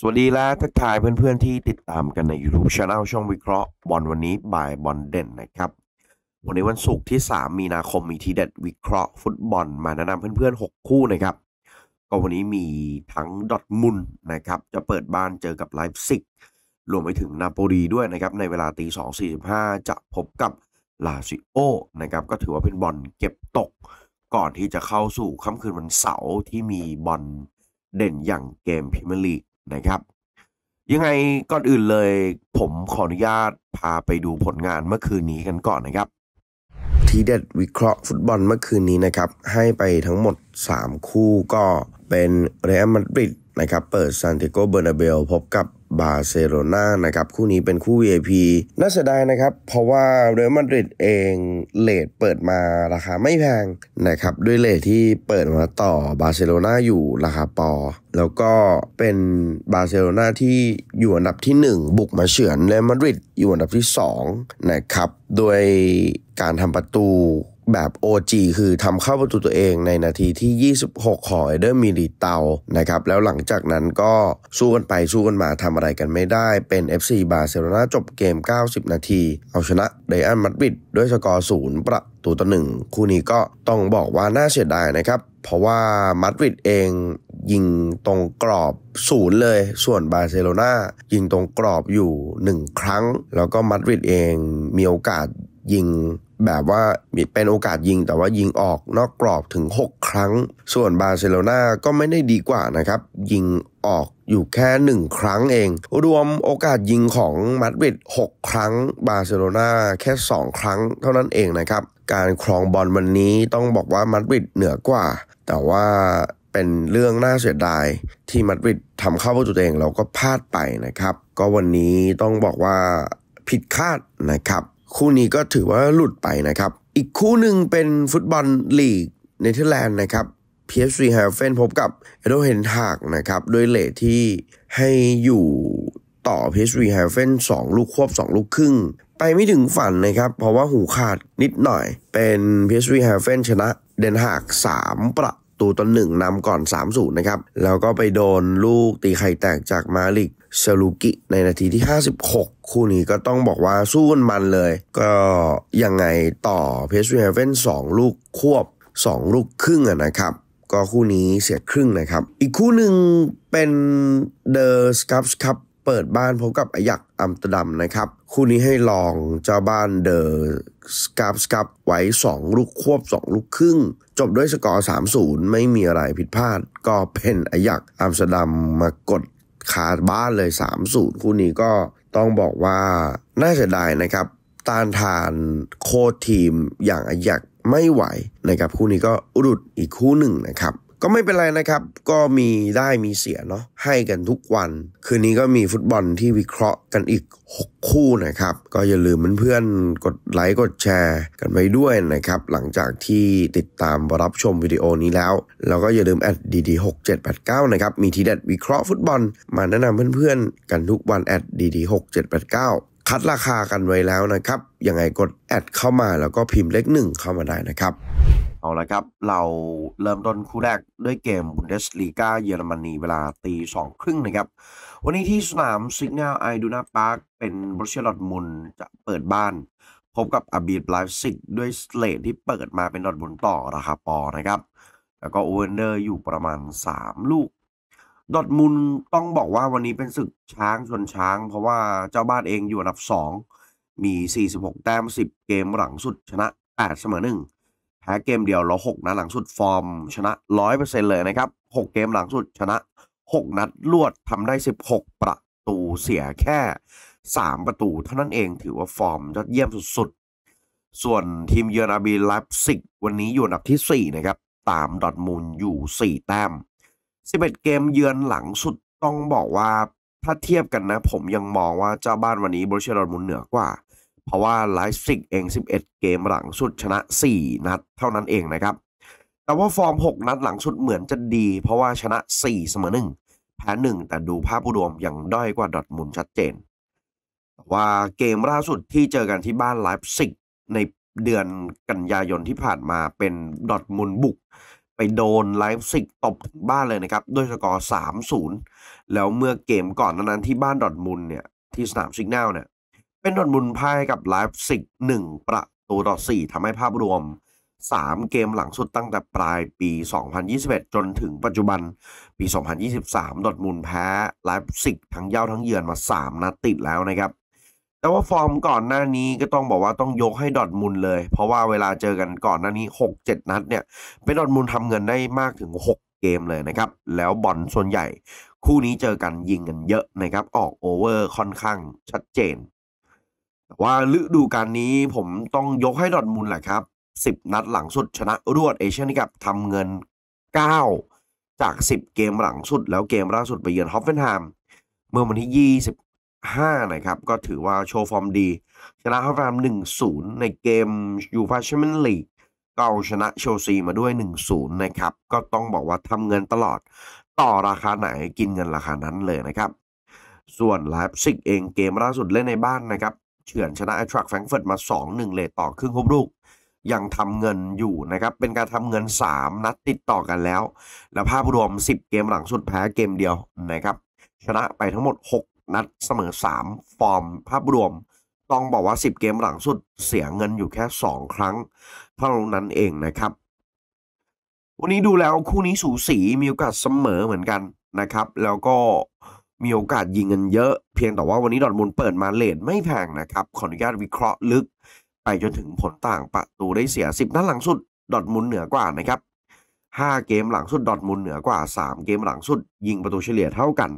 สวัสดีและทักทายเพื่อนๆที่ติดตามกันใน YouTube c h anel ช่องวิเคราะห์บอลวันนี้บ่ายบอลเด่นนะครับ วันนี้วันศุกร์ที่ 3 มีนาคมมีทีเด็ด วิเคราะห์ ฟุตบอล มาแนะนำเพื่อน ๆ 6 คู่นะครับ ก็วันนี้มีทั้งดอทมุนนะครับจะเปิดบ้านเจอกับไลฟ์ซิกรวมไปถึงนาโปลีด้วยนะครับในเวลาตีสองสี่สิบห้าจะพบกับลาซิโอนะครับก็ถือว่าเป็นบอลเก็บตก ก่อนที่จะเข้าสู่ค่ำคืนวันเสาร์ที่มีบอลเด่นอย่างเกมพิมลีกนะครับยังไงก่อนอื่นเลยผมขออนุญาตพาไปดูผลงานเมื่อคืนนี้กันก่อนนะครับ ทีเด็ดวิเคราะห์ฟุตบอลเมื่อคืนนี้นะครับให้ไปทั้งหมด 3 คู่ก็เป็นเรอัลมาดริดนะครับเปิดซานติโกเบอร์นาเบลพบกับบาร์เซโลนานะครับคู่นี้เป็นคู่ VIP น่าเสียดายนะครับ เพราะว่าเรอัลมาดริดเองเลทเปิดมาราคาไม่แพงนะครับ ด้วยเลทที่เปิดมาต่อบาร์เซโลนาอยู่ราคาปอแล้วก็เป็นบาร์เซโลนาที่อยู่อันดับที่ 1 บุกมาเฉือนเรอัลมาดริดอยู่อันดับที่ 2 นะครับโดยการทำประตูแบบ OG คือทำเข้าประตูตัวเองในนาทีที่ 26ของเอเดอร์มิลิเตานะครับแล้วหลังจากนั้นก็สู้กันไปสู้กันมาทำอะไรกันไม่ได้ เป็น FC บาร์เซโลนาจบเกม 90 นาทีเอาชนะเรอันมัดบิดด้วยสกอร์ศูนย์ประตูต่อหนึ่งคู่นี้ก็ต้องบอกว่าน่าเสียดายนะครับ เพราะว่ามัดบิดเองยิงตรงกรอบศูนย์เลย ส่วนบาร์เซโลนายิงตรงกรอบอยู่1 ครั้ง แล้วก็มัดริดเองมีโอกาสยิงแบบว่าเป็นโอกาสยิงแต่ว่ายิงออกนอกกรอบถึง 6 ครั้งส่วนบาร์เซโลนาก็ไม่ได้ดีกว่านะครับยิงออกอยู่แค่ 1 ครั้งเองรวมโอกาสยิงของมาดริด6ครั้งบาร์เซโลนาแค่2 ครั้ง เท่านั้นเองนะครับ การครองบอลวันนี้ต้องบอกว่ามาดริดเหนือกว่า แต่ว่าเป็นเรื่องน่าเสียดาย ที่มาดริดทำเข้าประตูตัวเองเราก็พลาดไปนะครับ ก็วันนี้ต้องบอกว่าผิดคาดนะครับคู่นี้ก็ถือว่าหลุดไปนะครับ อีกคู่หนึ่งเป็นฟุตบอลลีกเนเธอร์แลนด์นะครับ PSV h a เ e n พบกับ เอโดเฮนทากนะครับโดยเลทที่ให้อยู่ต่อ PSV h ฟ v e n 2ลูกควบ2 ลูกครึ่ง ไปไม่ถึงฝันนะครับ เพราะว่าหูขาดนิดหน่อย เป็น PSV h a เ e n ชนะ เดนหาก 3 ประตูต่อหนึ่งนำก่อน3 0นะครับ แล้วก็ไปโดนลูกตีไข่แตกจากมาลิกเซลูกิ ในนาทีที่ 56 คู่นี้ก็ต้องบอกว่าสู้กันมันเลย ก็ยังไงต่อเพสเฮเว่นสองลูกควบ 2 ลูกครึ่งนะครับ ก็คู่นี้เสียครึ่งนะครับ อีกคู่หนึ่งเป็นเดอะสครับครับเปิดบ้านพบกับอายักอัมตดัมนะครับ คู่นี้ให้ลองเจ้าบ้านเดอสกับสกับไว้ 2ลูกควบ 2ลูกครึ่ง จบด้วยสกอร์3-0 ไม่มีอะไรผิดพลาด ก็เป็นอายักอัมสดัมมากดขาดบ้านเลย 3-0 คู่นี้ก็ต้องบอกว่าน่าเสียดายนะครับต้านทานโคทีมอย่างอายักไม่ไหวนะครับ คู่นี้ก็อุดอีกคู่หนึ่งนะครับก็ไม่เป็นไรนะครับ ก็มีได้มีเสียเนาะ ให้กันทุกวัน คืนนี้ก็มีฟุตบอลที่วิเคราะห์กันอีก 6 คู่นะครับ ก็อย่าลืมเพื่อนๆกดไลค์ กดแชร์กันไปด้วยนะครับ หลังจากที่ติดตามรับชมวิดีโอนี้แล้ว แล้วก็อย่าลืมแอดดีดีหกเจ็ดแปดเก้านะครับ มีทีเด็ดวิเคราะห์ฟุตบอล มาแนะนำเพื่อนๆกันทุกวันแอดดีดีหกเจ็ดแปดเก้าคัดราคากันไว้แล้วนะครับ ยังไงกดแอดเข้ามาแล้วก็พิมพ์เลขหนึ่งเข้ามาได้นะครับเอาละครับเราเริ่มต้นคู่แรกด้วยเกมบุนเดสลีกาเยอรมนีเวลาตีสองครึ่งนะครับ วันนี้ที่สนามซิกเนลไอดูนาพาร์คเป็นบรูเซลอดมุนจะเปิดบ้าน พบกับอาบีดไลฟ์ซิกด้วยสเลทที่เปิดมาเป็นดอดบุนต่อราคาปอนะครับ แล้วก็โอเวนเดอร์อยู่ประมาณ 3 ลูกดอทมุลต้องบอกว่าวันนี้เป็นศึกช้างชนช้าง เพราะว่าเจ้าบ้านเองอยู่อันดับ 2 มี 46 แต้ม 10 เกมหลังสุด ชนะ8เสมอ1แพ้เกมเดียวแล้ว6นัดหลังสุดฟอร์ม ชนะ 100%เลยนะครับ 6 เกมหลังสุดชนะ 6 นัดลวดทำได้ 16 ประตูเสียแค่ 3 ประตูเท่านั้นเองถือว่าฟอร์มยอดเยี่ยมสุดๆ ส่วนทีมเยอนมาบีลับสิกวันนี้อยู่อันดับที่4นะครับตามดอทมูลอยู่ 4 แต้ม11เกมเยือนหลังสุดต้องบอกว่าถ้าเทียบกันนะผมยังมองว่าเจ้าบ้านวันนี้บริเชียดอร์มุนเหนือกว่า เพราะว่าไลฟ์ซิกเอง 11 เกมหลังสุดชนะ 4นัดเท่านั้นเองนะครับ แต่ว่าฟอร์ม 6 นัดหลังสุดเหมือนจะดี เพราะว่าชนะ 4เสมอหนึ่งแพ้หนึ่งแต่ดูภาพรวมยังด้อยกว่าดอทมุนชัดเจนว่าเกมล่าสุดที่เจอกันที่บ้านไลฟ์ซิกในเดือนกันยายนที่ผ่านมาเป็นดอทมุนบุกไปโดนไลฟ์สิกตบถึงบ้านเลยนะครับ ด้วยสกอร์3-0แล้วเมื่อเกมก่อนนั้นที่บ้านดอทมุลเนี่ย ที่สนามซิกแนลเนี่ย เป็นดอทมุลพ่ายกับไลฟ์สิก1ประตูต่อ4ทำให้ภาพรวม 3 เกมหลังสุดตั้งแต่ปลายปี 2021 จนถึงปัจจุบันปี 2023 ดอทมุลแพ้ไลฟ์สิกทั้งเย้าทั้งเยือนมา 3 นัดติดแล้วนะครับแต่ว่าฟอร์มก่อนหน้านี้ก็ต้องบอกว่าต้องยกให้ดอทมุลเลย เพราะว่าเวลาเจอกันก่อนหน้านี้ 6-7 นัด เนี่ยเป็นดอทมุลทำเงินได้มากถึง 6 เกมเลยนะครับ แล้วบอลส่วนใหญ่ คู่นี้เจอกันยิงกันเยอะนะครับออกโอเวอร์ค่อนข้างชัดเจนแต่ว่าฤดูกาลนี้ผมต้องยกให้ดอทมุลแหละครับ 10 นัดหลังสุดชนะรวดเอเชียนี่ครับทำเงิน 9 จาก 10 เกมหลังสุด แล้วเกมล่าสุดไปเยือนฮอฟเฟนไฮม์เมื่อวันที่5นะครับก็ถือว่าโชว์ฟอร์ม ดี ชนะฮอฟแฟม1-0 ในเกมยูฟาแชมเปี้ยนลีกก็เอาชนะเชลซีมาด้วย 1-0 นะครับ ก็ต้องบอกว่าทำเงินตลอด ต่อราคาไหนกินเงินราคานั้นเลยนะครับ ส่วนไลฟ์ซิกเองเกมล่าสุดเล่นในบ้านนะครับเฉือนชนะไอทรัคแฟรงเฟิร์ตมา 2-1 เลยต่อครึ่งครบลูก ยังทำเงินอยู่นะครับ เป็นการทำเงิน 3 นัดติดต่อกันแล้วและภาพรวม 10 เกมหลังสุดแพ้เกมเดียวนะครับชนะไปทั้งหมด 6นัดเสมอ 3 ฟอร์มภาพรวม ต้องบอกว่า 10 เกมหลังสุดเสียเงินอยู่แค่ 2 ครั้ง เท่านั้นเองนะครับ วันนี้ดูแล้วคู่นี้สูสี มีโอกาสเสมอเหมือนกันนะครับแล้วก็มีโอกาสยิงเงินเยอะ เพียงแต่ว่าวันนี้ดอทมูลเปิดมาเลทไม่แพงนะครับ ขออนุญาตวิเคราะห์ลึก ไปจนถึงผลต่าง ประตูได้เสีย 10 นัดหลังสุด ดอทมูลเหนือกว่านะครับ5เกมหลังสุดดอทมูลเหนือกว่า 3 เกมหลังสุด ยิงประตูเฉลี่ยเท่ากัน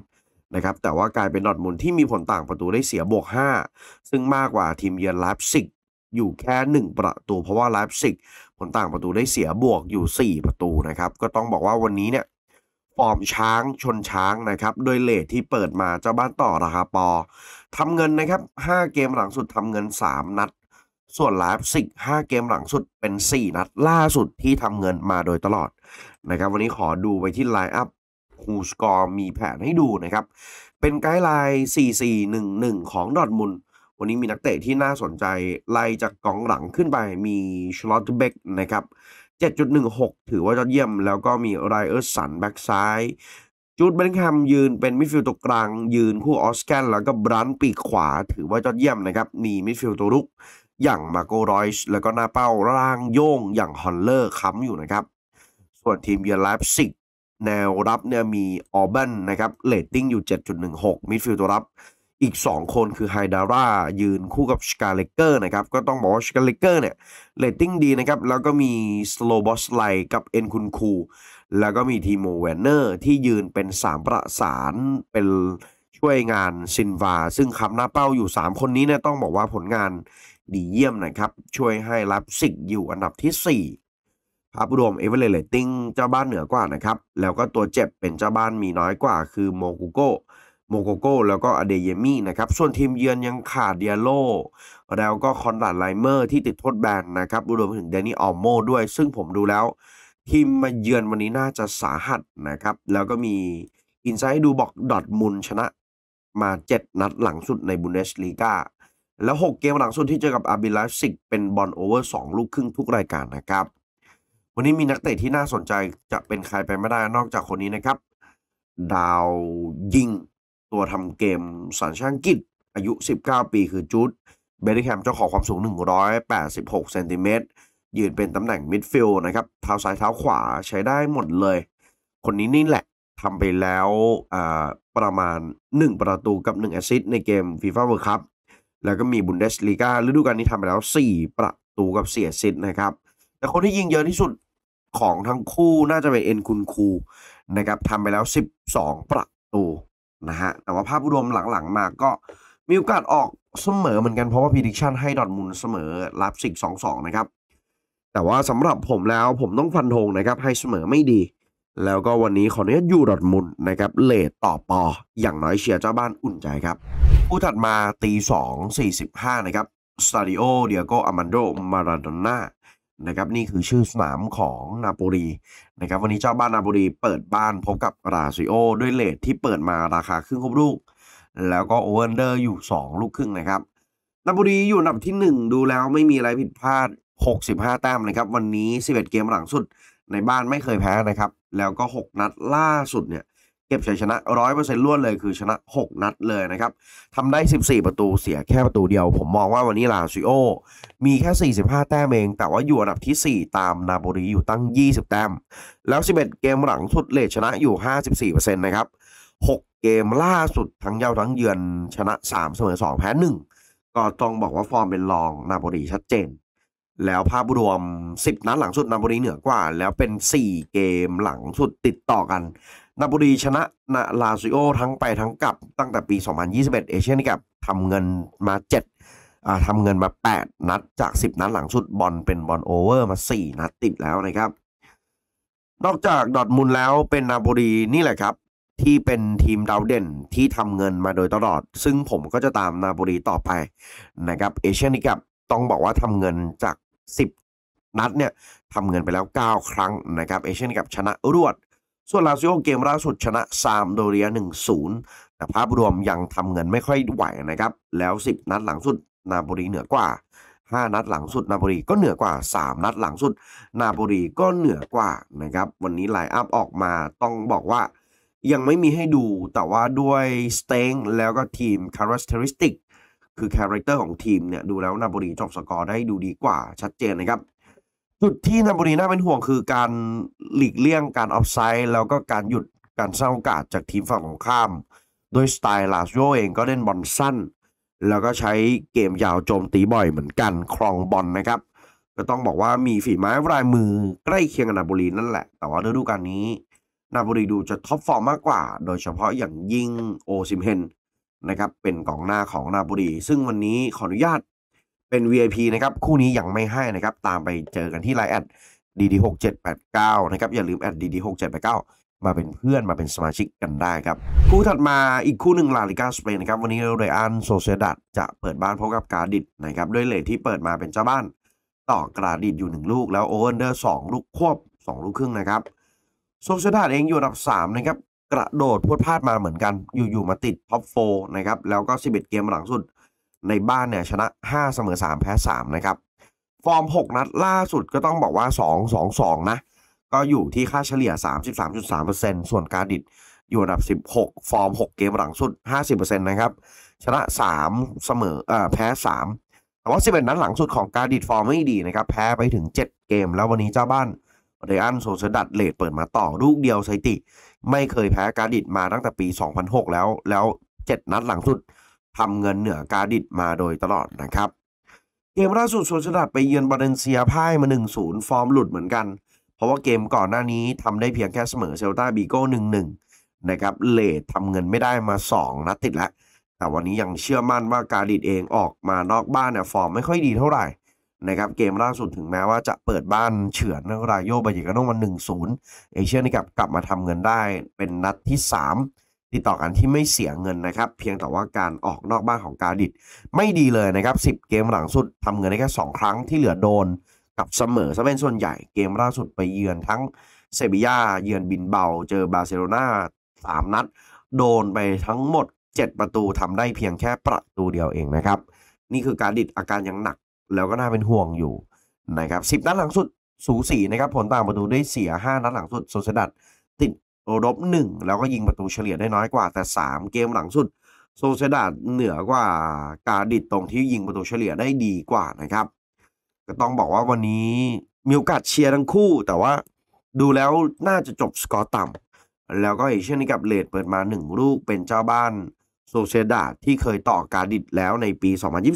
นะครับแต่ว่ากลายเป็นดอทมุนที่มีผลต่างประตูได้เสียบวก 5 ซึ่งมากกว่าทีมเยือนไลฟ์ซิกอยู่แค่ 1 ประตูเพราะว่าไลฟ์ซิกผลต่างประตูได้เสียบวกอยู่ 4 ประตูนะครับก็ต้องบอกว่าวันนี้เนี่ยฟอร์มช้างชนช้างนะครับโดยเลทที่เปิดมา เจ้าบ้านต่อราคาปอทำเงินนะครับ5เกมหลังสุดทำเงิน 3 นัด ส่วนไลฟ์ซิก5เกมหลังสุดเป็น 4 นัด ล่าสุดที่ทำเงินมาโดยตลอดนะครับวันนี้ขอดูไปที่ไลน์อัพคูสกอร์มีแผนให้ดูนะครับ เป็นไกด์ไลน์ 4411 ของดอทมุล วันนี้มีนักเตะที่น่าสนใจไล่จากกองหลังขึ้นไป มีชลอตเบกนะครับ 7.16 ถือว่ายอดเยี่ยมแล้วก็มีไรเออร์สันแบ็กซ้าย จูดเบนคัมยืนเป็นมิดฟิลด์ตัวกลางยืนคู่ออสแกน แล้วก็บรันปีกขวา ถือว่ายอดเยี่ยมนะครับ มีมิดฟิลด์ตัวรุกอย่างมาโกรอยส์แล้วก็หน้าเป้าร่างโยงอย่างฮอนเลอร์ค้ำอยู่นะครับ ส่วนทีมเยอรมลฟสิกแนวรับเนี่ยมีออเบนนะครับเลตติ้งอยู่7.16 มิดฟิลด์ตัวรับอีก 2 คนคือไฮดาร่ายืนคู่กับสกาเลเกอร์นะครับก็ต้องบอกว่าสกาเลเกอร์เนี่ยเลตติ้งดีนะครับ แล้วก็มีสโลบอสไลกับเอ็นคุนคู แล้วก็มีทีโมแวนเนอร์ที่ยืนเป็น 3 ประสานเป็นช่วยงานซินวาซึ่งคำหน้าเป้าอยู่ 3 คนนี้เนี่ยต้องบอกว่าผลงานดีเยี่ยมนะครับ ช่วยให้รับสิกอยู่อันดับที่ 4ภาพรวมเอเวอเรตติ้งเจ้าบ้านเหนือกว่านะครับ แล้วก็ตัวเจ็บเป็นเจ้าบ้านมีน้อยกว่าคือโมกุโกโมโกโก้แล้วก็อเดเยมี่นะครับ ส่วนทีมเยือนยังขาดเดียโลแล้วก็คอนดัดไลเมอร์ที่ติดโทษแบนนะครับรวมไปถึงเดนี่ออลโมด้วยซึ่งผมดูแล้ว ทีมมาเยือนวันนี้น่าจะสาหัสนะครับ แล้วก็มีอินไซด์ดูบอกดอทมุลชนะ มา 7 นัดหลังสุดในบุนเดสลีกาแล้ว6เกมหลังสุดที่เจอกับอาบิลาสิกเป็นบอลโอเวอร์2ลูกครึ่งทุกรายการนะครับวันนี้มีนักเตะที่น่าสนใจจะเป็นใครไปไม่ได้นอกจากคนนี้นะครับดาวยิง ตัวทำเกมสัญชาติอังกฤษอายุ 19 ปี คือจูดเบลลิแคมเจ้าของความสูง186เซนติเมตรยืนเป็นตำแหน่งมิดฟิลด์นะครับ เท้าซ้ายเท้าขวาใช้ได้หมดเลย คนนี้นี่แหละทำไปแล้วประมาณ 1 ประตูกับ1แอซิสต์ในเกมฟีฟ่าเวิร์คับแล้วก็มีบุนเดสลีกาฤดูกาลนี้ทำไปแล้ว 4 ประตูกับเสียซิสนะครับแต่คนที่ยิงเยอะที่สุดของทั้งคู่น่าจะเป็นเอ็นคุณคูนะครับทำไปแล้ว 12 ประตูนะฮะแต่ว่าภาพรวมหลังๆมาก็มีโอกาสออกเสมอเหมือนกันเพราะว่าพิดิชันให้ดอทมุลเสมอรับสิกสองสองนะครับแต่ว่าสำหรับผมแล้วผมต้องฟันธงนะครับให้เสมอไม่ดี แล้วก็วันนี้ขออนุญาตยูดอทมุลนะครับเลทต่อปออย่างน้อยเชียร์เจ้าบ้านอุ่นใจครับ ผู้ถัดมาตีสองสี่สิบห้านะครับสตาดิโอเดียโกอามันโดมาราโดน่านะครับนี่คือชื่อสนามของนาโปลีนะครับวันนี้เจ้าบ้านนาโปลีเปิดบ้านพบกับราซิโอด้วยเลทที่เปิดมาราคาครึ่งครบลูก แล้วก็โอเวอร์เดอร์อยู่ 2 ลูกครึ่งนะครับนาโปลีอยู่อันดับที่ 1 ดูแล้วไม่มีอะไรผิดพลาด 65 แต้มนะครับวันนี้ 11 เกมหลังสุดในบ้านไม่เคยแพ้นะครับแล้วก็ 6 นัดล่าสุดเนี่ยเก็บชัยชนะร้อยเปอร์เซ็นต์ล้วนเลย คือชนะ 6 นัดเลยนะครับทำได้ 14 ประตูเสียแค่ประตูเดียว ผมมองว่าวันนี้ลาซิโอ มีแค่ 45 แต้มเอง แต่ว่าอยู่อันดับที่ 4 ตามนาโปลีอยู่ตั้ง 20 แต้มแล้ว 11 เกมหลังสุดเลทชนะอยู่ 54%นะครับ 6 เกมล่าสุดทั้งเย้าทั้งเยือน ชนะ 3 เสมอ2 แพ้1ก็ต้องบอกว่าฟอร์มเป็นรองนาโปลีชัดเจน แล้วภาพรวม 10 นัดหลังสุดนาโปลีเหนือกว่า แล้วเป็น 4 เกมหลังสุดติดต่อกันนาบุรีชนะนาลาซิโอทั้งไปทั้งกลับ ตั้งแต่ปี 2021 เอเชียนกับทำเงินมา 7ทำเงินมา 8 นัด จาก 10 นัดหลังสุดบอลเป็นบอลโอเวอร์มา 4 นัดติดแล้วนะครับ นอกจากดอทมุลแล้วเป็นนาบุรีนี่แหละครับ ที่เป็นทีมดาวเด่น ที่ทำเงินมาโดยตลอด ซึ่งผมก็จะตามนาบุรีต่อไปนะครับเอเชียนกับต้องบอกว่าทำเงินจาก 10 นัดเนี่ยทำเงินไปแล้ว 9 ครั้งนะครับเอเชียนกับชนะรวดส่วนลาซิโอเกมล่าสุดชนะซามโดเรีย1-0 แต่ภาพรวมยังทำเงินไม่ค่อยไหวนะครับ แล้ว 10 นัดหลังสุด นาโปลีเหนือกว่า 5 นัดหลังสุด นาโปลีก็เหนือกว่า 3 นัดหลังสุด นาโปลีก็เหนือกว่านะครับวันนี้ไลน์อัพออกมาต้องบอกว่า ยังไม่มีให้ดูแต่ว่าด้วยสเต็งแล้วก็ทีมคารคเตอริสติกคือคาแรคเตอร์ของทีมเนี่ยดูแล้วนาโปลีจบสกอร์ได้ดูดีกว่าชัดเจนนะครับจุดที่นาบุรีน่าเป็นห่วงคือการหลีกเลี่ยงการออฟไซด์ แล้วก็การหยุดการสร้างโอกาสจากทีมฝั่งตรงข้าม โดยสไตล์ลาซโยเองก็เล่นบอลสั้น แล้วก็ใช้เกมยาวโจมตีบ่อยเหมือนกันครองบอลนนะครับก็ต้องบอกว่ามีฝีไม้รายมือใกล้เคียงกับนาบุรีนั่นแหละแต่ว่าฤดูกาลนี้ นาบุรีดูจะท็อปฟอร์มมากกว่า โดยเฉพาะอย่างยิ่งโอซิมเฮนนะครับเป็นกองหน้าของนาบุรีซึ่งวันนี้ขออนุญาตเป็น VIP นะครับคู่นี้ยังไม่ให้นะครับตามไปเจอกันที่ไลน์แอดดีดีหกเจ็ดแปดเก้านะครับอย่าลืมแอดดีดีหกเจ็ดแปดเก้ามาเป็นเพื่อนมาเป็นสมาชิกกันได้ครับคู่ถัดมาอีกคู่หนึ่งลาลิกาสเปนนะครับวันนี้เรอันโซเซดัตจะเปิดบ้านพบกับกาดิดนะครับด้วยเลทที่เปิดมาเป็นเจ้าบ้านต่อกาดิดอยู่หนึ่งลูกแล้วโอเวอร์เดอร์สองลูกควบสองลูกครึ่งนะครับโซเซดัตเองอยู่อันดับสามนะครับ กระโดดพวดพลาดมาเหมือนกันอยู่ๆมาติดท็อปโฟนะครับแล้วก็สิบเอ็ดเกมหลังสุดในบ้านเนี่ยชนะ5เสมอ 3 แพ้ 3 นะครับ ฟอร์ม 6 นัดล่าสุดก็ต้องบอกว่า 2 2 2 นะ ก็อยู่ที่ค่าเฉลี่ย 33.3%ส่วนการดิดอยู่อันดับ 16 ฟอร์ม 6 เกมหลังสุด 50%นะครับ ชนะ 3 เสมอเอ่อแพ้ 3 แต่ว่า 11 นัดหลังสุดของการดิดฟอร์มไม่ดีนะครับแพ้ไปถึง 7 เกม แล้ววันนี้เจ้าบ้านเรอันโซเซดัตเลดเปิดมาต่อลูกเดียวไซติ ไม่เคยแพ้การดิดมาตั้งแต่ปี 2006 แล้วแล้ว 7 นัดหลังสุดทำเงินเหนือกาดิดมาโดยตลอดนะครับ เกมล่าสุด สวนชนัดไปเยือนบาเลนเซียพ่ายมา 1-0 ฟอร์มหลุดเหมือนกัน เพราะว่าเกมก่อนหน้านี้ทำได้เพียงแค่เสมอเซลตาบีโก้1-1 นะครับเลททำเงินไม่ได้มา 2 นัดติดแล้ว แต่วันนี้ยังเชื่อมั่นว่ากาดิดเองออกมานอกบ้านเนี่ยฟอร์มไม่ค่อยดีเท่าไหร่นะครับเกมล่าสุดถึงแม้ว่าจะเปิดบ้านเฉือนรายโยบายงกาอนมาน1-0 เอเชียนี่กลับกลับมาทำเงินได้เป็นนัดที่ 3ติดต่อกันที่ไม่เสียเงินนะครับ เพียงแต่ว่าการออกนอกบ้านของกาดิดไม่ดีเลยนะครับ 10 เกมหลังสุดทำเงินได้แค่2ครั้งที่เหลือโดนกับเสมอซะเป็นส่วนใหญ่ เกมล่าสุดไปเยือนทั้งเซบียาเยือนบินเบาเจอบาร์เซโลนา3นัด โดนไปทั้งหมด 7 ประตู ทำได้เพียงแค่ประตูเดียวเองนะครับ นี่คือการดิดอาการยังหนัก แล้วก็น่าเป็นห่วงอยู่นะครับ10นัดหลังสุด สูสีนะครับผลต่างประตูได้เสีย5นัดหลังสุดโซเซดัตลบหนึ่งแล้วก็ยิงประตูเฉลี่ยได้น้อยกว่า แต่ 3 เกมหลังสุดโซเซดาดเหนือกว่ากาดิดตรงที่ยิงประตูเฉลี่ยได้ดีกว่านะครับ ก็ต้องบอกว่าวันนี้มีโอกาสเชียร์ทั้งคู่ แต่ว่าดูแล้วน่าจะจบสกอร์ต่ำ แล้วก็อีกเช่นกับเลดเปิดมา 1 ลูกเป็นเจ้าบ้านโซเซดาดที่เคยต่อกาดิดแล้วในปี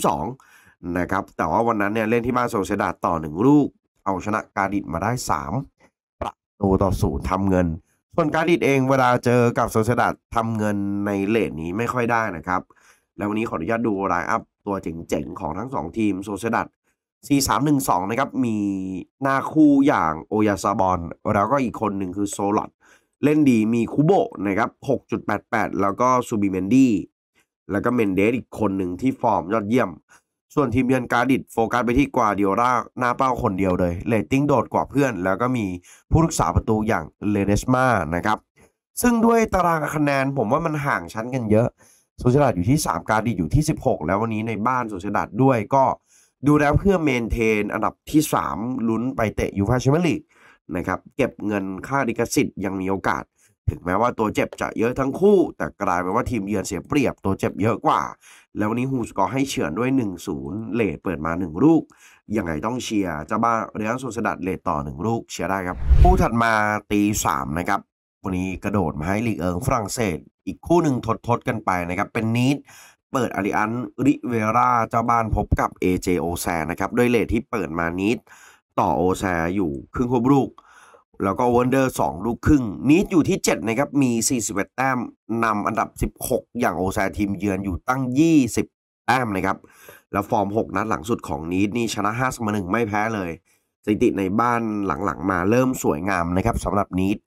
2022 นะครับ แต่ว่าวันนั้นเนี่ยเล่นที่บ้านโซเซดาดต่อ1ลูก เอาชนะกาดิดมาได้ 3 ประตูต่อศูนย์ทำเงินส่วนการดิดเองเวลาเจอกับโซเซดาทำเงินในเลทนี้ไม่ค่อยได้นะครับ แล้ววันนี้ขออนุญาตดูรายอัพตัวเจ๋งๆของทั้ง2ทีมโซเซดา4312นะครับมีหน้าคู่อย่างโอยาซาบอนแล้วก็อีกคนหนึ่งคือโซลอตเล่นดีมีคูโบนะครับ6.88 แล้วก็ซูบิเมนดี้แล้วก็เมนเดสอีกคนหนึ่งที่ฟอร์มยอดเยี่ยมส่วนทีมเยือนการดิดโฟกัสไปที่กวาเดียร่าหน้าเป้าคนเดียวเลยเลตติ้งโดดกว่าเพื่อน แล้วก็มีผู้รักษาประตูอย่างเลเนสมานะครับ ซึ่งด้วยตารางคะแนน ผมว่ามันห่างชั้นกันเยอะสุชาดอยู่ที่ 3 การดอยู่ที่ 16 แล้ววันนี้ในบ้านสุชาดด้วยก็ดูแล้วเพื่อเมนเทนอันดับที่3ลุ้นไปเตะยูฟาแชมเปี้ยนลีกนะครับเก็บเงินค่าดิกสิทธิ์ยังมีโอกาสถึงแม้ว่าตัวเจ็บจะเยอะทั้งคู่ แต่กลายเป็นว่าทีมเยือนเสียเปรียบตัวเจ็บเยอะกว่า แล้ววันนี้ฮูสกอร์ให้เฉือนด้วย 1-0เลทเปิดมา 1 ลูก ยังไงต้องเชียร์จะบ้าเรียนสุสดัดเลทต่อ 1 ลูก เชียร์ได้ครับคู่ถัดมาตี3นะครับ วันนี้กระโดดมาให้ลีกเอิงฝรั่งเศส อีกคู่หนึ่งทดทดกันไปนะครับเป็นนิดเปิดอาริอันริเวราเจ้าบ้านพบกับ AJ โอแซนะครับด้วยเลทที่เปิดมานิดต่อโอแซอยู่ครึ่งค่บลูกแล้วก็วันเดอร์สองลูกครึ่งนีดอยู่ที่ 7 นะครับ มี 41 แต้มนำอันดับ 16 อย่างโอซาทีมเยือนอยู่ตั้ง 20 แต้มนะครับ แล้วฟอร์ม 6 นัดหลังสุดของนีดนี่ชนะ5เสมองไม่แพ้เลยสถิติในบ้านหลัง ๆ มาเริ่มสวยงามนะครับสำหรับนีด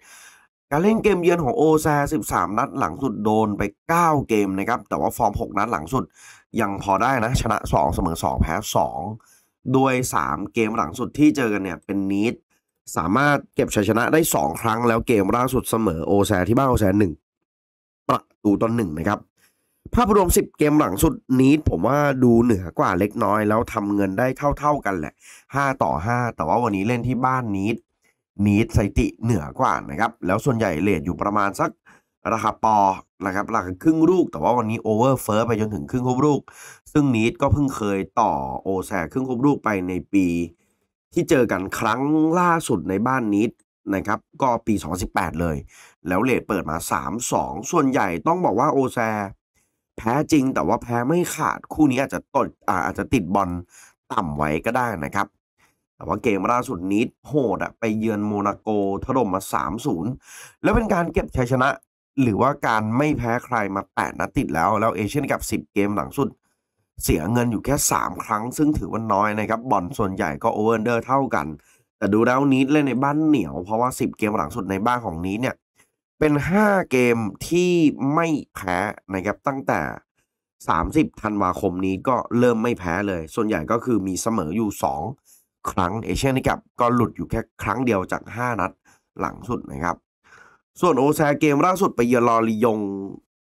การเล่นเกมเยือนของโอซา13 นัดหลังสุดโดนไป 9 เกมนะครับ แต่ว่าฟอร์ม 6 นัดหลังสุดยังพอได้นะ ชนะ2เสมอ2แพ้2ด้วย3 เกมหลังสุดที่เจอกันเนี่ยเป็นนีดสามารถเก็บชัยชนะได้ 2 ครั้งแล้วเกมล่าสุดเสมอโอแซที่บ้านโอแซหนึ่งประตูตอนหนึ่งนะครับ ภาพรวม 10 เกมหลังสุดนี้ผมว่าดูเหนือกว่าเล็กน้อยแล้วทำเงินได้เท่าๆกันแหละ 5 ต่อ 5 แต่ว่าวันนี้เล่นที่บ้านนีดนีดสติเหนือกว่านะครับ แล้วส่วนใหญ่เลทอยู่ประมาณสัก ราคาปอนะครับราคาครึ่งลูกแต่ว่าวันนี้โอเวอร์เฟิร์ไปจนถึงครึ่งครบลูกซึ่งนีดก็เพิ่งเคยต่อโอแซครึ่งครบลูกไปในปีที่เจอกันครั้งล่าสุดในบ้านนิดนะครับ ก็ปี 2018 เลย แล้วเลทเปิดมา 3-2 ส่วนใหญ่ต้องบอกว่าโอแซแพ้จริงแต่ว่าแพ้ไม่ขาด คู่นี้อาจจะตดอาจจะติดบอลต่ำไว้ก็ได้นะครับ แต่ว่าเกมล่าสุดนิดโหดอะไปเยือนโมนาโกถล่มมา 3-0 แล้วเป็นการเก็บชัยชนะ หรือว่าการไม่แพ้ใครมา 8นัดติดแล้ว แล้วเอเชียนกับ 10 เกมหลังสุดเสียเงินอยู่แค่ 3 ครั้งซึ่งถือว่าน้อยนะครับบอลส่วนใหญ่ก็โอเวอร์เดอร์เท่ากัน แต่ดูแล้วนิดเล่นในบ้านเหนียวเพราะว่า 10 เกมหลังสุดในบ้านของนี้เนี่ยเป็น 5 เกมที่ไม่แพ้นะครับตั้งแต่ 30ธันวาคมนี้ก็เริ่มไม่แพ้เลย ส่วนใหญ่ก็คือมีเสมออยู่ 2 ครั้งเอเชียนกับก็หลุดอยู่แค่ครั้งเดียวจาก 5 นัดหลังสุดนะครับ ส่วนโอแซเกมล่าสุดไปเยือนลอรียง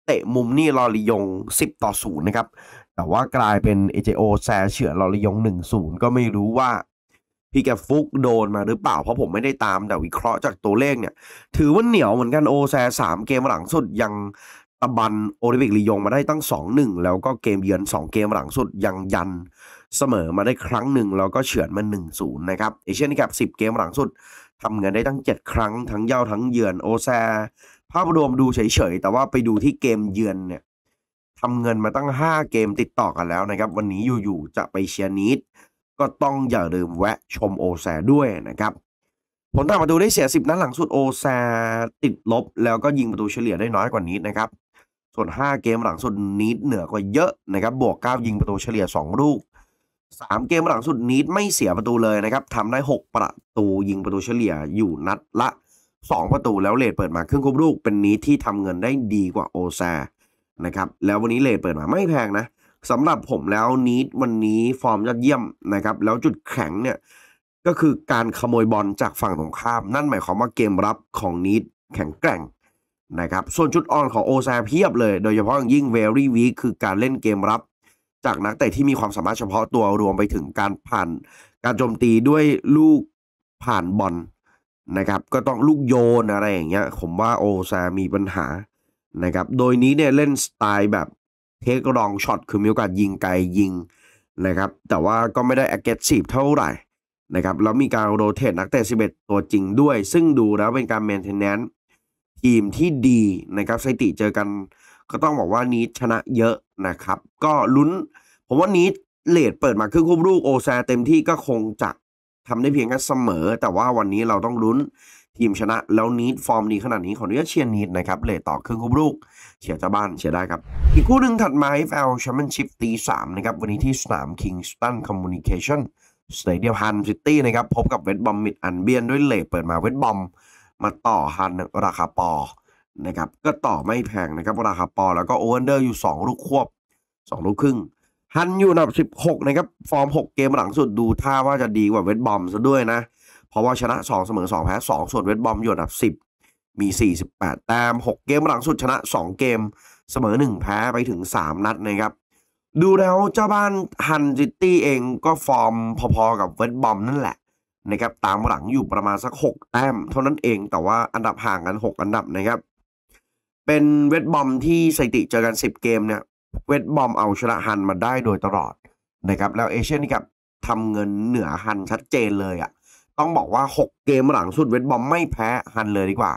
เตะมุมนี่ลอรียง10ต่อ0นะครับแต่ว่ากลายเป็น AJO แซเฉือนลอริยงหนึ่งศูนย์ก็ไม่รู้ว่า พี่แกฟุกโดนมาหรือเปล่าเพราะผมไม่ได้ตามแต่วิเคราะห์จากตัวเลขเนี่ย ถือว่าเหนียวเหมือนกันโอแซสามเกมหลังสุดยังตะบันโอลิมปิกลียงมาได้ตั้ง 2-1 แล้วก็เกมเยือน2 เกมหลังสุดยังยันเสมอมาได้ครั้งหนึ่งแล้วก็เฉือนมา1-0นะครับเอเชียนคัส10 เกมหลังสุดทำเงินได้ตั้ง7ครั้งทั้งเย้าทั้งเยือนโอแซภาพรวมดูเฉยๆแต่ว่าไปดูที่เกมเยือนเนี่ยทำเงินมาตั้ง5เกมติดต่อกันแล้วนะครับวันนี้อยู่ๆจะไปเชียร์นิดก็ต้องอย่าลืมแวะชมโอแซด้วยนะครับผลต่างประตูได้เสีย 10 นัดหลังสุดโอแซติดลบแล้วก็ยิงประตูเฉลี่ยได้น้อยกว่านิดนะครับส่วน 5 เกมหลังสุดนิดเหนือกว่าเยอะนะครับบวก 9 ยิงประตูเฉลี่ย2ลูก3เกมหลังสุดนิดไม่เสียประตูเลยนะครับทำได้ 6 ประตูยิงประตูเฉลี่ยอยู่นัดละ 2 ประตูแล้วเลทเปิดมาครึ่งครบลูกเป็นนิดที่ทำเงินได้ดีกว่าโอแซนะครับแล้ววันนี้เลทเปิดมาไม่แพงนะสำหรับผมแล้วนีดวันนี้ฟอร์มยอดเยี่ยมนะครับแล้วจุดแข็งเนี่ยก็คือการขโมยบอลจากฝั่งตรงข้าม นั่นหมายความว่าเกมรับของนีดแข็งแกร่งนะครับส่วนจุดอ่อนของโอซาเพียบเลย โดยเฉพาะอย่างยิ่งเวรี่วีคือการเล่นเกมรับ จากนักเตะที่มีความสามารถเฉพาะตัวรวมไปถึงการผ่านการโจมตีด้วยลูกผ่านบอลนะครับก็ต้องลูกโยนอะไรอย่างเงี้ยผมว่าโอซามีปัญหานะครับโดยนี้เนี่ยเล่นสไตล์แบบเทครองช็อตคือมีโอกาสยิงไกลยิงนะครับแต่ว่าก็ไม่ได้ aggressive เท่าไหร่นะครับแล้วมีการโรเตทนักเตะ11 ตัวจริงด้วย ซึ่งดูแล้วเป็นการ maintenance ทีมที่ดีนะครับสถิติเจอกันก็ต้องบอกว่านี้ชนะเยอะนะครับ ก็ลุ้น ผมว่านี้เลดเปิดมาครึ่งคู่ลูกโอซาเต็มที่ก็คงจะทำได้เพียงแค่เสมอ แต่ว่าวันนี้เราต้องลุ้นทีมชนะแล้วนีดฟอร์มดีขนาดนี้ขออนุญาตเชียร์นีดนะครับเลยต่อครึ่งคู่ลูกเชียร์เจ้าบ้านเชียร์ได้ครับอีกคู่หนึ่งถัดมา FL Championship ตีสามนะครับวันนี้ที่สนาม Kingston Communication สเตเดียมฮันซิตี้นะครับพบกับเวทบอมมิดอันเบียนด้วยเลทเปิดมาเวทบอมมาต่อฮันราคาปอนะครับก็ต่อไม่แพงนะครับราคาปอแล้วก็โอเวอร์เดอร์อยู่ 2 ลูกควบ 2 ลูกครึ่งฮันอยู่อันดับ16นะครับฟอร์ม6เกมหลังสุดดูท่าว่าจะดีกว่าเวทบอมซะด้วยนะพะว่าชนะ 2เสมอ2 แพ้ 2 ส่วนเวทบอมอยู่อันดับ 10 มี 48แต้ม6 เกมหลังสุดชนะ 2 เกมเสมอ1 แพ้ไปถึง 3 นัดนะครับ ดูแล้วเจ้าบ้านฮันจิตตี้เองก็ฟอร์มพอ ๆ กับเวทบอม นั่นแหละนะครับตามหลังอยู่ประมาณสัก 6 แต้ม เท่านั้นเองแต่ว่าอันดับห่างกัน6 อันดับนะครับ เป็นเวทบอมที่สถิติเจอกัน 10 เกมเนี่ยเวทบอมเอาชนะฮันมาได้โดยตลอดนะครับแล้วเอเชียนี่รับทำเงินเหนือฮันชัดเจนเลยอะ่ะต้องบอกว่า 6 เกมหลังสุดเวทบอมไม่แพ้ฮันเลยดีกว่า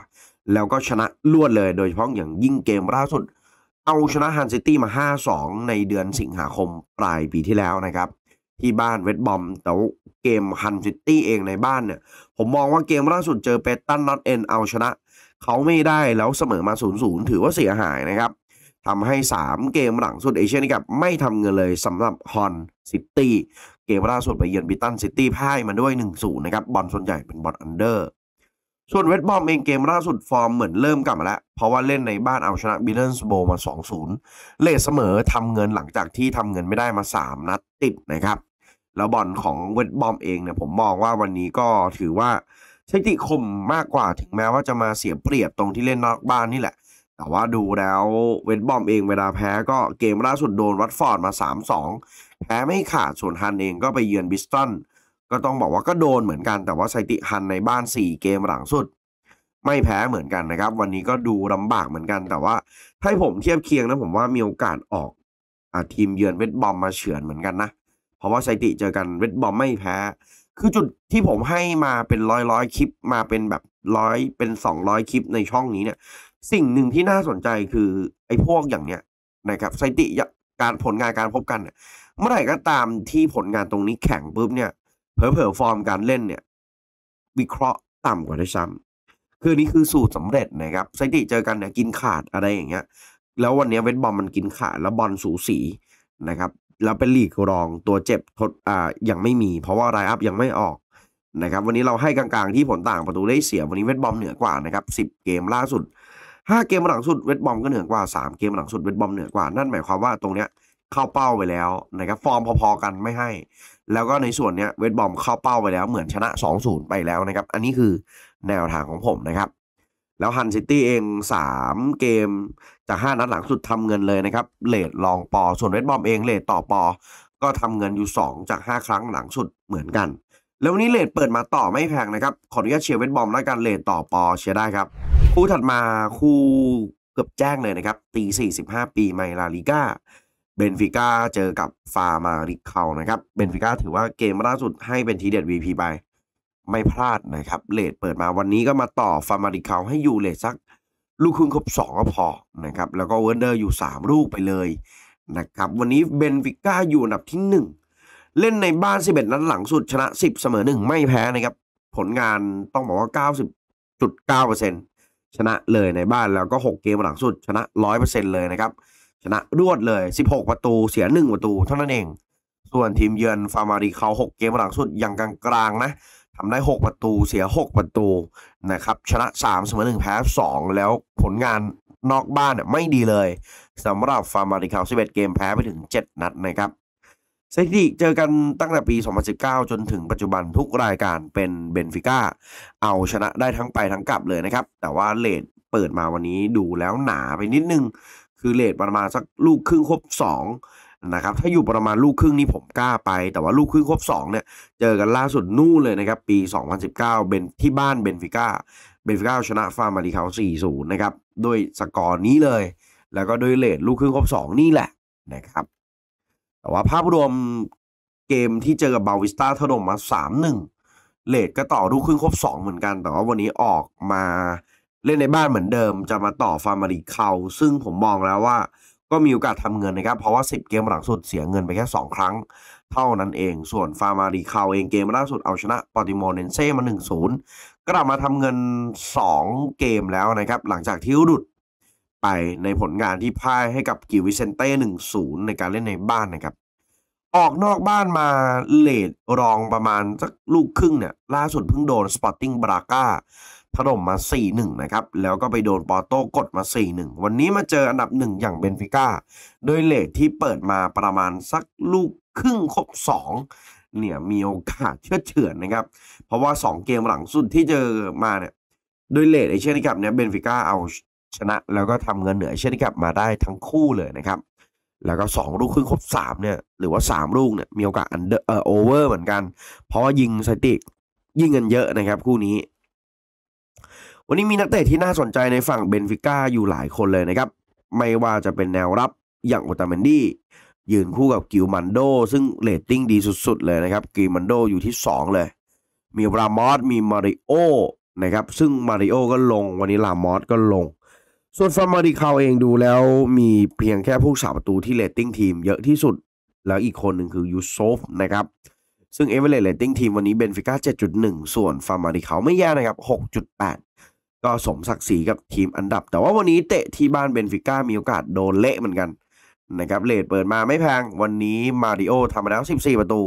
แล้วก็ชนะรวดเลยโดยเฉพาะอย่างยิ่งเกมล่าสุด เอาชนะฮันซิตี้มา 5-2 ในเดือนสิงหาคมปลายปีที่แล้วนะครับที่บ้านเวทบอมแต่เกมฮันซิตี้เองในบ้านเนี่ยผมมองว่าเกมล่าสุดเจอเปตันนอตเอ็นเอาชนะ เขาไม่ได้แล้วเสมอมา 0-0 ถือว่าเสียหายนะครับทำให้ 3 เกมหลังสุดเอเชียนี่กับไม่ทำเงินเลยสำหรับฮอนซิตี้เกมล่าสุดไปเยือนบิตันซิตี้พ่ายมาด้วย1นศูนย์นะครับ บอลส่วนใหญ่เป็นบอลอันเดอร์ส่วนเวสบอมเองเกมล่าสุดฟอร์มเหมือนเริ่มกลับมาแล้ว เพราะว่าเล่นในบ้านเอาชนะบิลเลนส์โบมา2-0 เลสเสมอทำเงินหลังจากที่ทำเงินไม่ได้มา 3 นัดติดนะครับแล้วบอลของเวสบอมเองเนี่ยผมมองว่าวันนี้ก็ถือว่าสถิติคมมากกว่าถึงแม้ว่าจะมาเสียเปรียบตรงที่เล่นนอกบ้านนี่แหละ แต่ว่าดูแล้วเวทบอมเองเวลาแพ้ก็เกมล่าสุดโดนวัตฟอร์ดมา 3-2แพ้ไม่ขาดส่วนฮันเองก็ไปเยือนบิสตันก็ต้องบอกว่าก็โดนเหมือนกันแต่ว่าไซติฮันในบ้าน4เกมหลังสุด ไม่แพ้เหมือนกันนะครับ วันนี้ก็ดูลำบากเหมือนกัน แต่ว่า ถ้าผมเทียบเคียงนะ ผมว่ามีโอกาสออกอทีมเยือนเวทบอมมาเฉือนเหมือนกันนะเพราะว่าไซติเจอกันเวทบอมไม่แพ้ คือจุดที่ผมให้มาเป็นร้อยร้อยคลิปมาเป็นแบบร้อยเป็น200คลิปในช่องนี้เนี่ยสิ่งหนึ่งที่น่าสนใจคือไอ้พวกอย่างเนี้ยนะครับไซติการผลงานการพบกันเนี่ยเมื่อไหร่ก็ตามที่ผลงานตรงนี้แข่งปุ๊บเนี่ยเผลอๆฟอร์มการเล่นเนี่ยวิเคราะห์ต่ำกว่าได้ซ้ำคือนี่คือสูตรสำเร็จนะครับสถิติเจอกันเนี่ยกินขาดอะไรอย่างเงี้ย แล้ววันนี้เวทบอลมันกินขาดแล้วบอลสูสีนะครับ แล้วเป็นลีกรองตัวเจ็บทดอ่ายังไม่มีเพราะว่ารายอัพยังไม่ออกนะครับวันนี้เราให้กลางๆที่ผลต่างประตูได้เสีย วันนี้เวทบอมเหนือกว่านะครับสิบเกมล่าสุดห้าเกมหลังสุดเวทบอมก็เหนือกว่าสามเกมหลังสุดเวทบอมเหนือกว่านั่นหมายความว่าตรงเนี้ยเข้าเป้าไปแล้วนะครับฟอร์มพอ ๆกันไม่ให้ แล้วก็ในส่วนเนี้ยเวทบอมเข้าเป้าไปแล้วเหมือนชนะ2-0ไปแล้วนะครับอันนี้คือแนวทางของผมนะครับแล้วฮันซิตี้เอง 3 เกมจาก5นัดหลังสุดทำเงินเลยนะครับเลดลองปอส่วนเวทบอมเองเลดต่อปอ ก็ทำเงินอยู่ 2 จาก 5 ครั้งหลังสุดเหมือนกัน แล้ววันนี้เลดเปิดมาต่อไม่แพงนะครับขออนุญาตเชียร์เวทบอมแล้วกันเลดต่อปอเชียร์ได้ครับคู่ถัดมาคู่เกือบแจ้งเลยนะครับตี45 ปีไมลาลิก้าเบนฟิก้าเจอกับฟามาริเคานะครับ เบนฟิก้าถือว่าเกมล่าสุดให้เป็นทีเด็ด VP ไป ไม่พลาดนะครับเลดเปิดมาวันนี้ก็มาต่อฟามาริเคาให้อยู่เลดสัก ลูกครึ่งครบ 2 ก็พอนะครับ แล้วก็เวนเดอร์อยู่ 3 ลูกไปเลยนะครับ วันนี้เบนฟิก้าอยู่อันดับที่ 1 เล่นในบ้าน 11 นัดหลังสุดชนะ 10 เสมอ1ไม่แพ้นะครับ ผลงานต้องบอกว่า 90.9%ชนะเลยในบ้านแล้วก็6เกมหลังสุด ชนะ100%เลยนะครับชนะรวดเลย 16 ประตู เสีย 1 ประตูเท่านั้นเอง ส่วนทีมเยือนฟาร์มารีเขา6เกมหลังสุดอย่างกลางๆนะ ทำได้ 6 ประตู เสีย 6 ประตูนะครับ ชนะ3เสมอ1แพ้ 2 แล้วผลงานนอกบ้านไม่ดีเลย สำหรับฟาร์มาริคาว 11 เกมแพ้ไปถึง 7 นัดนะครับ สถิติเจอกันตั้งแต่ปี 2019 จนถึงปัจจุบันทุกรายการเป็นเบนฟิก้าเอาชนะได้ทั้งไปทั้งกลับเลยนะครับ แต่ว่าเลดเปิดมาวันนี้ดูแล้วหนาไปนิดนึงคือเลทประมาณสักลูกครึ่งครบสองนะครับถ้าอยู่ประมาณลูกครึ่งนี่ผมกล้าไปแต่ว่าลูกครึ่งครบสองเนี่ย เจอกันล่าสุดนู่นเลยนะครับ ปี 2019เป็นที่บ้านเบนฟิก้าเบนฟิก้า ชนะฟาร์มาดิเขา4-0นะครับด้วยสกอร์นี้เลย แล้วก็ด้วยเลทลูกครึ่งครบสองนี่แหละ นะครับ แต่ว่าภาพรวมเกมที่เจอกับบาวิสตาถล่มมา 3-1เลทก็ต่อลูกครึ่งครบ 2 เหมือนกัน แต่ว่าวันนี้ออกมาเล่นในบ้านเหมือนเดิมจะมาต่อฟาร์มารีเขาซึ่งผมมองแล้วว่าก็มีโอกาสทำเงินนะครับ เพราะว่า 10 เกมหลังสุดเสียเงินไปแค่ 2 ครั้ง เท่านั้นเอง ส่วนฟาร์มารีเขาเองเกมล่าสุดเอาชนะปอติโมเนนเซ่มา 1-0กลับมาทำเงิน 2 เกมแล้วนะครับ หลังจากที่หลุด ไปในผลงานที่พ่ายให้กับกิวิเซนเต้1-0 ในการเล่นในบ้านนะครับ ออกนอกบ้านมาเลดรองประมาณสักลูกครึ่งเนี่ยล่าสุดเพิ่งโดนสปอร์ติ้งบราก้าถล่มมา4-1นะครับ แล้วก็ไปโดนปอโต้กดมา 4-1 วันนี้มาเจออันดับหนึ่งอย่างเบนฟิก้า โดยเลทที่เปิดมาประมาณสักลูกครึ่งครบ2เนี่ยมีโอกาสเชื่อเฉือนนะครับ เพราะว่า 2 เกมหลังสุดที่เจอมาเนี่ย โดยเลทไอเช่นิกับเนี่ยเบนฟิก้าเอาชนะแล้วก็ทำเงินเหนือเช่นิกับมาได้ทั้งคู่เลยนะครับ แล้วก็2ลูกครึ่งครบ 3 เนี่ยหรือว่า3ลูกเนี่ยมีโอกาสอันเดอร์เออโอเวอร์เหมือนกัน เพราะว่ายิงสติยิงกันเยอะนะครับคู่นี้วันนี้มีนักเตะที่น่าสนใจในฝั่งเบนฟิก้าอยู่หลายคนเลยนะครับ ไม่ว่าจะเป็นแนวรับอย่างโอตาเมนดี้ยืนคู่กับกิลมันโดซึ่งเลตติ้งดีสุดๆ เลยนะครับกิลมันโดอยู่ที่ 2 เลย มีรามอสมีมาริโอนะครับซึ่งมาริโอก็ลงวันนี้รามอสก็ลง ส่วนฟาร์มาริคาเองดูแล้ว มีเพียงแค่ผู้สาประตูที่เลตติ้งทีมเยอะที่สุด แล้วอีกคนหนึ่งคือยูโซฟนะครับซึ่ง Average Rating ทีมวันนี้เบนฟิก้า7.1 ส่วนฟาร์มาดิเขาไม่แย่นะครับ 6.8 ก็สมศักดิ์ศรีกับทีมอันดับ แต่ว่าวันนี้เตะที่บ้านเบนฟิก้ามีโอกาสโดนเละเหมือนกัน นะครับเลทเปิดมาไม่แพงวันนี้มาริโอทำมาแล้ว 14 ประตู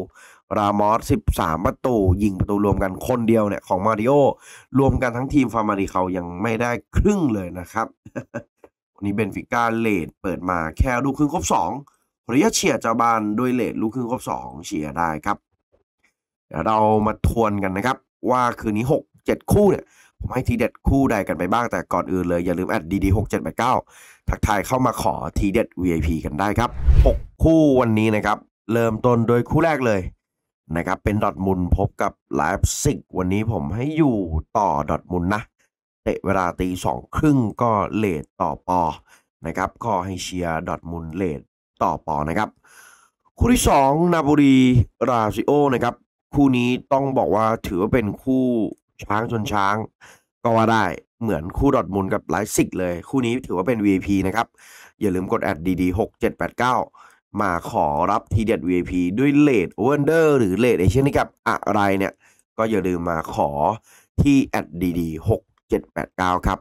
รามอส13 ประตูยิงประตูรวมกันคนเดียวเนี่ย ของมาริโอรวมกันทั้งทีมฟาร์มาดิเขายังไม่ได้ครึ่งเลยนะครับ วันนี้เบนฟิก้าเลทเปิดมาแค่ลูกครึ่งครบ2รออนเชียดจะาบ้านด้วยเลทลูกครึ่งครบ 2เฉียดได้ครับเดี๋ยวเรามาทวนกันนะครับ ว่าคืนนี้ 6 7 คู่เนี่ยผมให้ทีเด็ดคู่ใดกันไปบ้างแต่ก่อนอื่นเลยอย่าลืมแอดดีดีหกเจ็ดแปดเก้าทักทายเข้ามาขอทีเด็ด VIP กันได้ครับ 6 คู่วันนี้นะครับ เริ่มต้นโดยคู่แรกเลยนะครับ เป็นดอทมุลพบกับไลฟ์ซิกวันนี้ผมให้อยู่ต่อดอทมุลนะ เตะเวลาตีสองครึ่งก็เลทต่อปอนะครับก็ให้เชียร์ดอทมุลเลทต่อปอนะครับคู่ที่2นาบุรีราซิโอนะครับคู่นี้ต้องบอกว่าถือว่าเป็นคู่ช้างชนช้าง ก็ว่าได้เหมือนคู่ดอดมูลกับไลซิกเลย คู่นี้ถือว่าเป็น VIP นะครับ อย่าลืมกดแอดดีดีหกเจ็ดแปดเก้ามาขอรับทีเด็ด VIP ด้วยเลดโอเวนเดอร์หรือเลดเอเชียนกับอะไรเนี่ยก็อย่าลืมมาขอที่แอดดีดีหกเจ็ดแปดเก้าครับ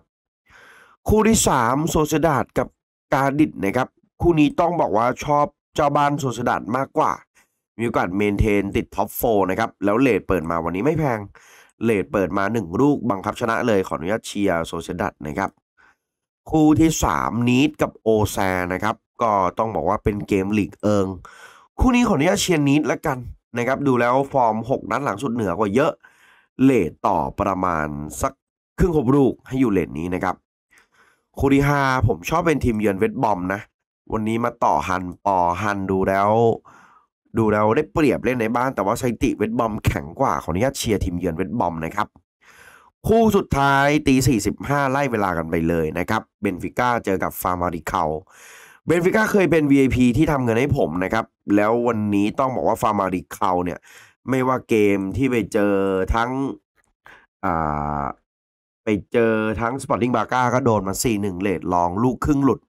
คู่ที่สามโซเซดาดกับกาดิดนะครับคู่นี้ต้องบอกว่าชอบเจ้าบ้านโซเซดาดมากกว่ามีโอกาสเมนเทนติดท็อปโฟนะครับ แล้วเลทเปิดมาวันนี้ไม่แพงเลทเปิดมา 1 ลูกบังคับชนะเลยขออนุญาตเชียร์โซเชดัตนะครับ คู่ที่ 3นีดกับโอแซนะครับ ก็ต้องบอกว่าเป็นเกมหลีกเอิง คู่นี้ขออนุญาตเชียร์นีดละกันนะครับดูแล้วฟอร์ม 6 นัดหลังสุดเหนือกว่าเยอะเลทต่อประมาณสักครึ่งหกลูก ให้อยู่เลทนี้นะครับคู่ที่าผมชอบเป็นทีมเยือนเวทบอมนะวันนี้มาต่อฮันปอฮันดูแล้วดูแล้วได้เปรียบเล่นในบ้านแต่ว่าสถติเวทบอมแข็งกว่าขออนุญาตเชียร์ทีมเยือนเวทบอมนะครับ คู่สุดท้ายตี 45 ไล่เวลากันไปเลยนะครับเบนฟิก้าเจอกับฟาร์มาริเคาเบนฟิก้าเคยเป็น VIP ที่ทำเงินให้ผมนะครับ แล้ววันนี้ต้องบอกว่าฟาร์มาริเคาเนี่ย ไม่ว่าเกมที่ไปเจอทั้ง อ่า ไปเจอทั้งสปอร์ติ้งบาก้าก็โดนมา4-1เลทลองลูกครึ่งหลุด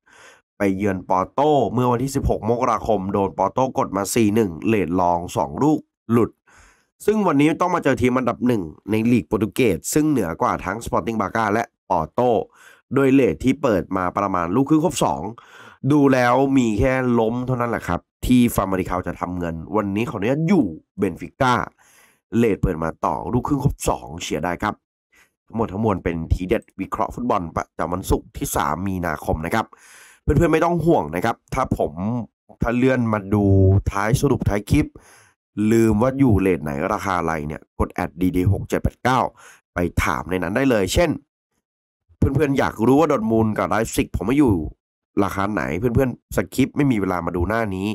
ไปเยือนปอโต้เมื่อวันที่ 16 มกราคม โดนปอโต้กดมา 4-1เลดลอง 2 ลูกหลุด ซึ่งวันนี้ต้องมาเจอทีมอันดับหนึ่งในลีกโปรตุเกสซึ่งเหนือกว่าทั้งสปอร์ติ้งบาก้าและปอโต้ โดยเลทที่เปิดมาประมาณลูกครึ่งครบ 2 ดูแล้วมีแค่ล้มเท่านั้นแหละครับ ที่ฟาร์มาริคาจะทำเงิน วันนี้ขออนุญาตอยู่เบนฟิก้าเลทเปิดมาต่อลูกครึ่งครบ 2เฉียได้ครับทั้งหมดทั้งมวลเป็นทีเด็ดวิเคราะห์ฟุตบอลประจำวันศุกร์ที่ 3 มีนาคมนะครับเพื่อนๆ ไม่ต้องห่วงนะครับ ถ้าผมถ้าเลื่อนมาดูท้ายสรุปท้ายคลิป ลืมว่าอยู่เลทไหนราคาอะไรเนี่ย กดแอดดีดีหกเจ็ดแปดเก้าไปถามในนั้นได้เลย เช่น เพื่อนๆ อยากรู้ว่าดอทมูลกับไลฟ์ซิกผมไม่อยู่ราคาไหน เพื่อนๆสคริปไม่มีเวลามาดูหน้านี้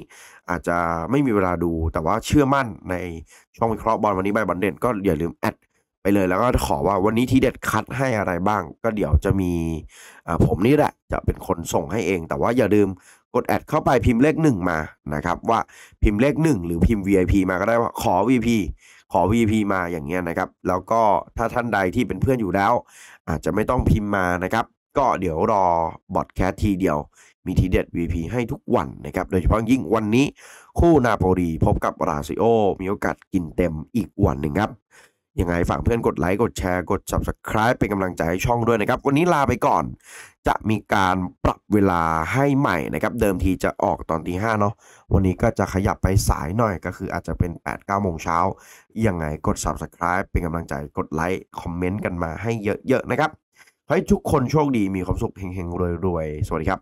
อาจจะไม่มีเวลาดูแต่ว่าเชื่อมั่นในช่องวิเคราะห์บอลวันนี้ใบบอลเด่นก็อย่าลืมแอดไปเลยแล้วก็ขอว่าวันนี้ที่เด็ดคัดให้อะไรบ้างก็เดี๋ยวจะมีผมนี่แหละจะเป็นคนส่งให้เอง แต่ว่าอย่าลืมกดแอดเข้าไปพิมพ์เลขหนึ่งมานะครับว่าพิมพ์เลขหนึ่งหรือพิมพ์ VIP มาก็ได้ว่าขอ VP ขอ VP มาอย่างเงี้ยนะครับแล้วก็ถ้าท่านใดที่เป็นเพื่อนอยู่แล้ว อาจจะไม่ต้องพิมพ์มานะครับก็เดี๋ยวรอบอดแคสทีเดียวมีทีเด็ด VP ให้ทุกวันนะครับโดยเฉพาะยิ่งวันนี้คู่นาโปลีพบกับราซิโอมีโอกาสกินเต็มอีกวันหนึ่งครับยังไงฝากเพื่อนกดไลค์กดแชร์กด subscribe เป็นกำลังใจให้ช่องด้วยนะครับ วันนี้ลาไปก่อน จะมีการปรับเวลาให้ใหม่นะครับ เดิมทีจะออกตอนตีห้าเนาะวันนี้ก็จะขยับไปสายหน่อย ก็คืออาจจะเป็น8 9โมงเช้ายังไงกด subscribe เป็นกำลังใจกดไลค์คอมเมนต์กันมาให้เยอะๆนะครับให้ทุกคนโชคดีมีความสุขเฮงๆ รวยๆ สวัสดีครับ